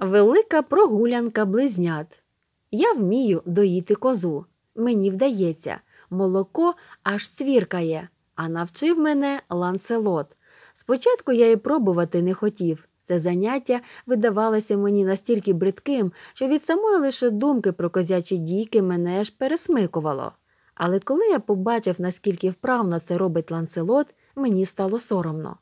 Велика прогулянка близнят. Я вмію доїти козу. Мені вдається, молоко аж цвіркає, а навчив мене ланцелот. Спочатку я і пробувати не хотів. Це заняття видавалося мені настільки бридким, що від самої лише думки про козячі дійки мене аж пересмикувало. Але коли я побачив, наскільки вправно це робить ланцелот, мені стало соромно.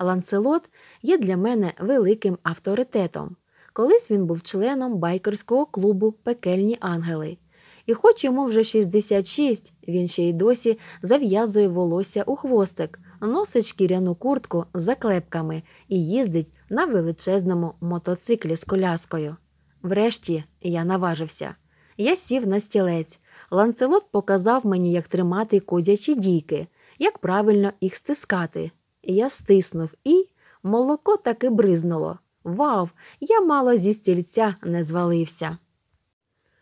Ланцелот є для мене великим авторитетом. Колись він був членом байкерського клубу Пекельні ангели. І, хоч йому вже 66, він ще й досі зав'язує волосся у хвостик, носить шкіряну куртку з заклепками і їздить на величезному мотоциклі з коляскою. Врешті я наважився. Я сів на стілець. Ланцелот показав мені, як тримати козячі дійки, як правильно їх стискати. Я стиснув і молоко таки бризнуло. Вау, я мало зі стільця не звалився.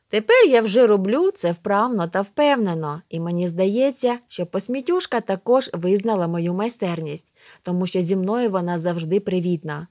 Тепер я вже роблю це вправно та впевнено, і мені здається, що посмітюшка також визнала мою майстерність, тому що зі мною вона завжди привітна.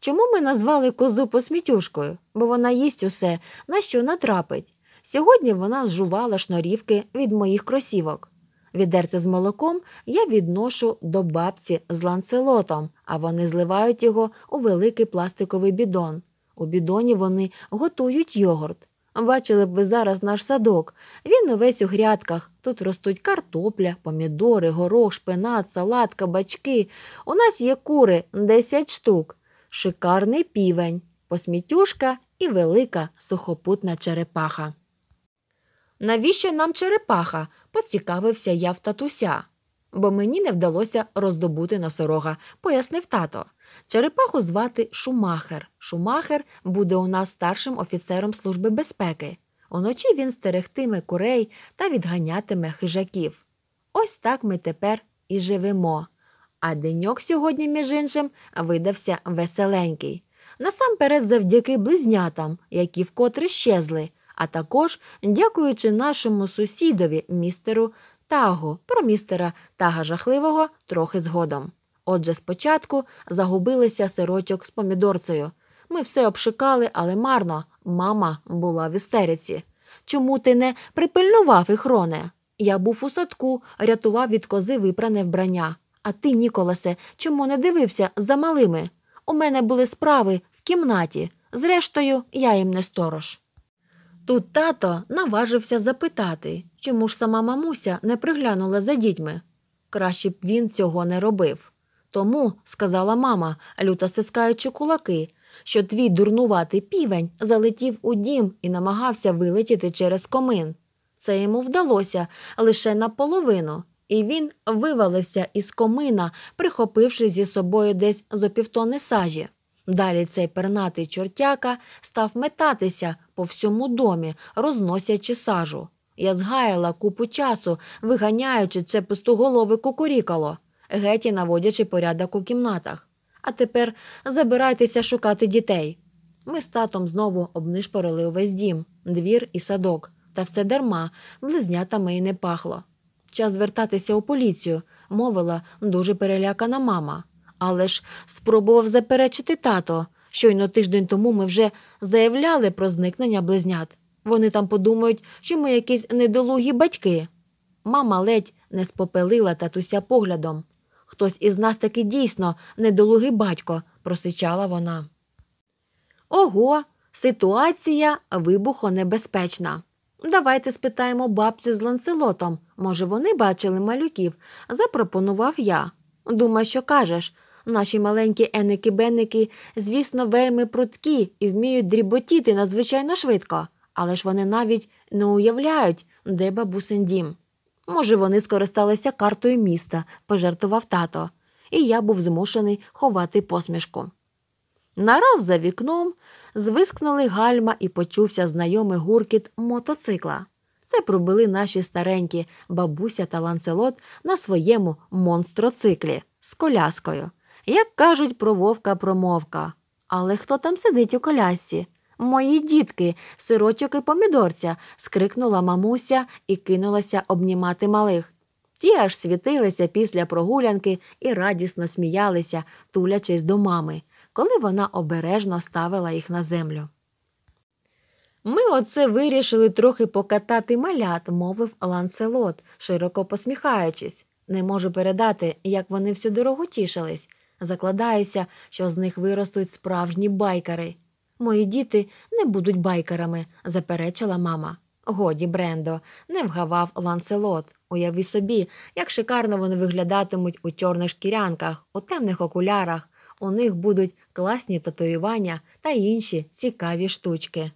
Чому ми назвали козу посмітюшкою? Бо вона їсть усе, на що натрапить. Сьогодні вона зжувала шнурівки від моїх кросівок. Відерце з молоком я відношу до бабці з ланцелотом, а вони зливають його у великий пластиковий бідон. У бідоні вони готують йогурт. Бачили б ви зараз наш садок. Він увесь у грядках. Тут ростуть картопля, помідори, горох, шпинат, салат, кабачки. У нас є кури 10 штук, шикарний півень, посмітюшка і велика сухопутна черепаха. Навіщо нам черепаха? поцікавився я в татуся, бо мені не вдалося роздобути носорога, пояснив тато. Черепаху звати Шумахер. Шумахер буде у нас старшим офіцером Служби безпеки. Уночі він стерегтиме курей та відганятиме хижаків. Ось так ми тепер і живемо. А деньок сьогодні, між іншим, видався веселенький. Насамперед, завдяки близнятам, які вкотре щезли. А також дякуючи нашому сусідові, містеру Таго, про містера Тага жахливого трохи згодом. Отже, спочатку загубилися сирочок з помідорцею. Ми все обшикали, але марно. Мама була в істериці. Чому ти не припильнував їх, Роне? Я був у садку, рятував від кози випране вбрання. А ти, Ніколасе, чому не дивився за малими? У мене були справи в кімнаті. Зрештою, я їм не сторож. Тут тато наважився запитати, чому ж сама мамуся не приглянула за дітьми. Краще б він цього не робив. Тому, сказала мама, люто стискаючи кулаки, що твій дурнуватий півень залетів у дім і намагався вилетіти через комин. Це йому вдалося лише наполовину, і він вивалився із комина, прихопивши зі собою десь зо півтони сажі. Далі цей пернатий чортяка став метатися по всьому домі, розносячи сажу. Я згаяла купу часу, виганяючи це пустоголове кукурікало, геті наводячи порядок у кімнатах. А тепер забирайтеся шукати дітей. Ми з татом знову обнишпорили увесь дім, двір і садок, та все дарма, близнятами і не пахло. Час звертатися у поліцію, мовила дуже перелякана мама але ж спробував заперечити тато. Щойно тиждень тому ми вже заявляли про зникнення близнят. Вони там подумають, що ми якісь недолугі батьки. Мама ледь не спопелила татуся поглядом. Хтось із нас таки дійсно недолугий батько, просичала вона. Ого, ситуація вибухонебезпечна. Давайте спитаємо бабцю з ланцелотом. Може, вони бачили малюків, запропонував я. Думай, що кажеш, Наші маленькі еники-беники, звісно, вельми прудкі і вміють дріботіти надзвичайно швидко, але ж вони навіть не уявляють, де бабусин дім. Може, вони скористалися картою міста, пожартував тато, і я був змушений ховати посмішку. Нараз за вікном звискнули гальма і почувся знайомий гуркіт мотоцикла. Це пробили наші старенькі бабуся та ланцелот на своєму монстроциклі з коляскою як кажуть про вовка промовка. Але хто там сидить у колясці? Мої дітки, сирочок і помідорця. скрикнула мамуся і кинулася обнімати малих. Ті аж світилися після прогулянки і радісно сміялися, тулячись до мами, коли вона обережно ставила їх на землю. Ми оце вирішили трохи покатати малят, мовив ланселот, широко посміхаючись. Не можу передати, як вони всю дорогу тішились. Закладаюся, що з них виростуть справжні байкари. Мої діти не будуть байкерами, заперечила мама. Годі, Брендо, не вгавав ланцелот. Уяви собі, як шикарно вони виглядатимуть у чорних шкірянках, у темних окулярах. У них будуть класні татуювання та інші цікаві штучки.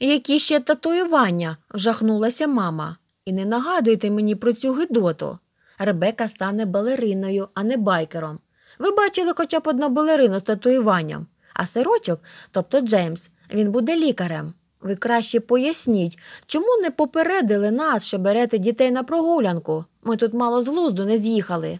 Які ще татуювання? вжахнулася мама. І не нагадуйте мені про цю гидоту. Ребека стане балериною, а не байкером. Ви бачили хоча б одну балерину з татуюванням, а сирочок, тобто Джеймс, він буде лікарем. Ви краще поясніть, чому не попередили нас, що берете дітей на прогулянку. Ми тут мало з глузду не з'їхали.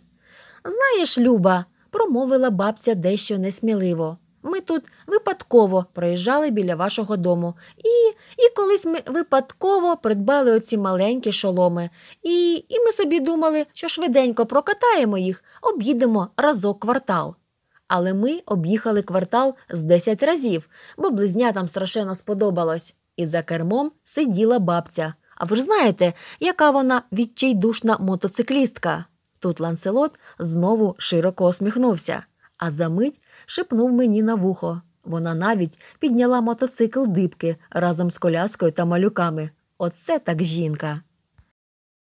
Знаєш, Люба, промовила бабця дещо несміливо. Ми тут випадково проїжджали біля вашого дому. І і колись ми випадково придбали оці маленькі шоломи. І, І ми собі думали, що швиденько прокатаємо їх, об'їдемо разок квартал. Але ми об'їхали квартал з десять разів, бо близнятам страшенно сподобалось. І за кермом сиділа бабця. А ви ж знаєте, яка вона відчайдушна мотоциклістка? Тут Ланселот знову широко усміхнувся а за мить шепнув мені на вухо. Вона навіть підняла мотоцикл дибки разом з коляскою та малюками. Оце так жінка.